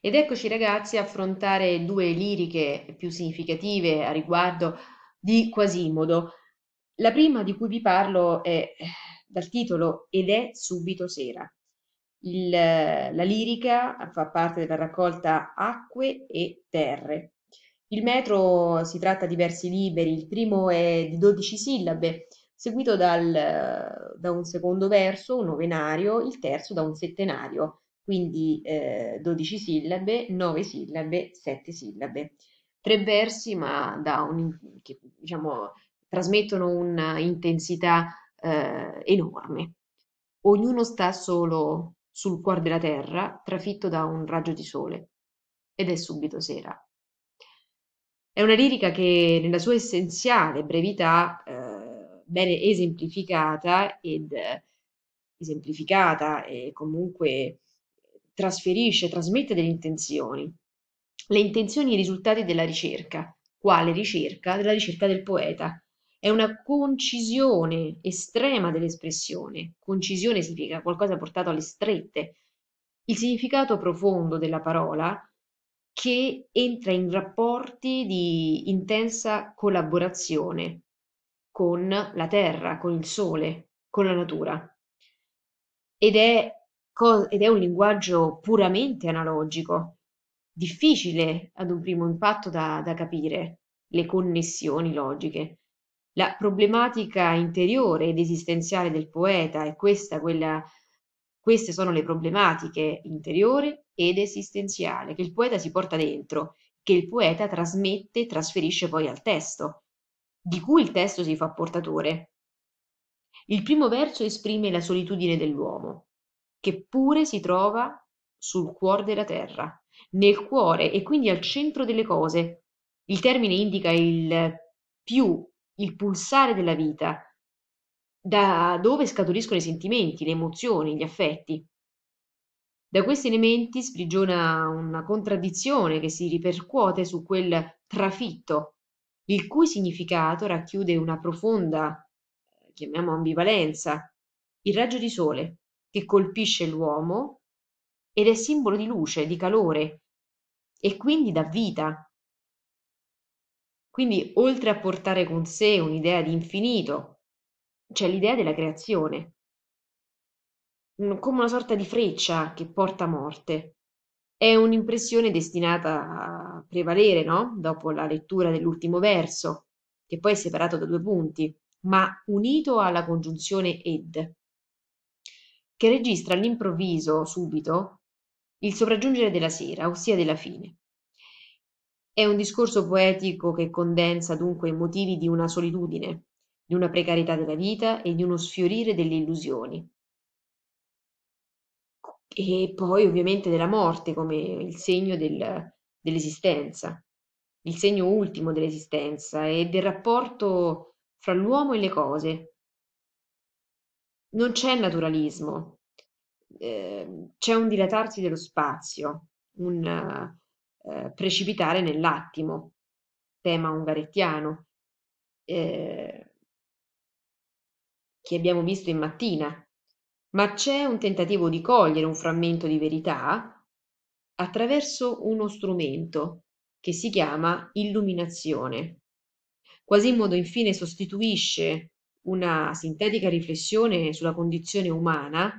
Ed eccoci ragazzi a affrontare due liriche più significative a riguardo di Quasimodo. La prima di cui vi parlo è eh, dal titolo Ed è subito sera. Il, la lirica fa parte della raccolta Acque e Terre. Il metro si tratta di versi liberi, il primo è di 12 sillabe, seguito dal, eh, da un secondo verso, un novenario, il terzo da un settenario quindi eh, 12 sillabe, 9 sillabe, 7 sillabe. Tre versi ma un, che diciamo, trasmettono un'intensità eh, enorme. Ognuno sta solo sul cuore della terra, trafitto da un raggio di sole, ed è subito sera. È una lirica che nella sua essenziale brevità, eh, bene esemplificata ed eh, esemplificata e comunque trasferisce, trasmette delle intenzioni, le intenzioni e i risultati della ricerca. Quale ricerca? Della ricerca del poeta. È una concisione estrema dell'espressione. Concisione significa qualcosa portato alle strette. Il significato profondo della parola che entra in rapporti di intensa collaborazione con la terra, con il sole, con la natura. Ed è ed è un linguaggio puramente analogico, difficile ad un primo impatto da, da capire le connessioni logiche. La problematica interiore ed esistenziale del poeta è questa, quella, queste sono le problematiche interiore ed esistenziale che il poeta si porta dentro, che il poeta trasmette e trasferisce poi al testo, di cui il testo si fa portatore. Il primo verso esprime la solitudine dell'uomo, che pure si trova sul cuore della terra, nel cuore e quindi al centro delle cose. Il termine indica il più, il pulsare della vita, da dove scaturiscono i sentimenti, le emozioni, gli affetti. Da questi elementi sprigiona una contraddizione che si ripercuote su quel trafitto, il cui significato racchiude una profonda, chiamiamo ambivalenza, il raggio di sole, che colpisce l'uomo ed è simbolo di luce, di calore e quindi dà vita. Quindi oltre a portare con sé un'idea di infinito, c'è l'idea della creazione, mm, come una sorta di freccia che porta morte. È un'impressione destinata a prevalere, no? Dopo la lettura dell'ultimo verso, che poi è separato da due punti, ma unito alla congiunzione ed che registra all'improvviso subito il sopraggiungere della sera, ossia della fine. È un discorso poetico che condensa dunque i motivi di una solitudine, di una precarietà della vita e di uno sfiorire delle illusioni. E poi ovviamente della morte come il segno del, dell'esistenza, il segno ultimo dell'esistenza e del rapporto fra l'uomo e le cose, non c'è naturalismo, eh, c'è un dilatarsi dello spazio, un eh, precipitare nell'attimo, tema ungarettiano, eh, che abbiamo visto in mattina, ma c'è un tentativo di cogliere un frammento di verità attraverso uno strumento che si chiama illuminazione. Quasimodo infine sostituisce una sintetica riflessione sulla condizione umana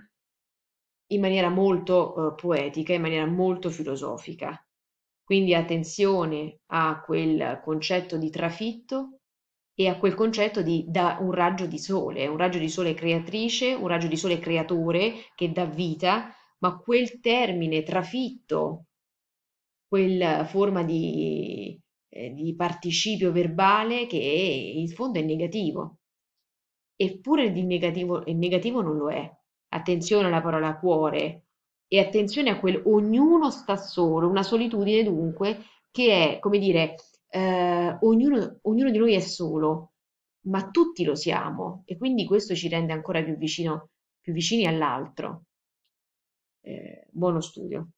in maniera molto eh, poetica, in maniera molto filosofica. Quindi attenzione a quel concetto di trafitto e a quel concetto di da un raggio di sole, un raggio di sole creatrice, un raggio di sole creatore che dà vita, ma quel termine trafitto, quella forma di, eh, di participio verbale che in fondo è negativo, eppure di negativo, e negativo non lo è. Attenzione alla parola cuore e attenzione a quel ognuno sta solo, una solitudine dunque che è, come dire, eh, ognuno, ognuno di noi è solo, ma tutti lo siamo e quindi questo ci rende ancora più, vicino, più vicini all'altro. Eh, buono studio.